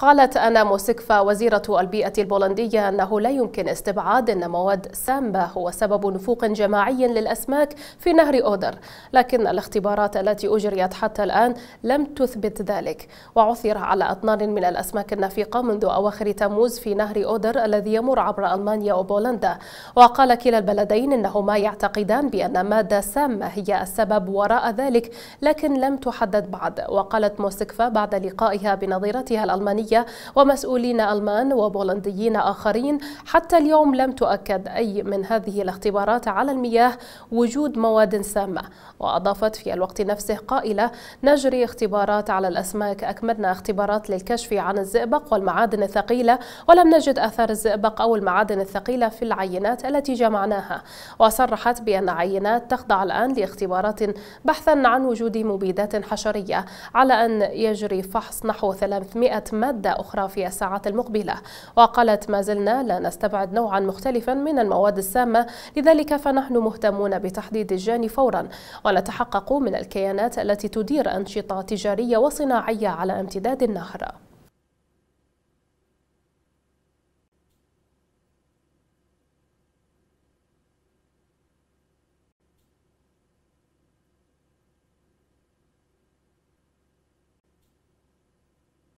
قالت أنا موسكفا وزيرة البيئة البولندية أنه لا يمكن استبعاد أن مواد سامة هو سبب نفوق جماعي للأسماك في نهر أودر لكن الاختبارات التي أجريت حتى الآن لم تثبت ذلك وعثر على أطنان من الأسماك النفيقة منذ أواخر تموز في نهر أودر الذي يمر عبر ألمانيا وبولندا وقال كلا البلدين إنهما يعتقدان بأن مادة سامة هي السبب وراء ذلك لكن لم تحدد بعد وقالت موسكفا بعد لقائها بنظيرتها الألمانية الدولية ومسؤولين ألمان وبولنديين آخرين حتى اليوم لم تؤكد أي من هذه الاختبارات على المياه وجود مواد سامة وأضافت في الوقت نفسه قائلة نجري اختبارات على الأسماك أكملنا اختبارات للكشف عن الزئبق والمعادن الثقيلة ولم نجد أثر الزئبق أو المعادن الثقيلة في العينات التي جمعناها وصرحت بأن عينات تخضع الآن لاختبارات بحثا عن وجود مبيدات حشرية على أن يجري فحص نحو 300 مادة عدة أخرى في الساعات المقبلة وقالت ما زلنا لا نستبعد نوعا مختلفا من المواد السامة لذلك فنحن مهتمون بتحديد الجاني فورا ونتحقق من الكيانات التي تدير أنشطة تجارية وصناعية على امتداد النهر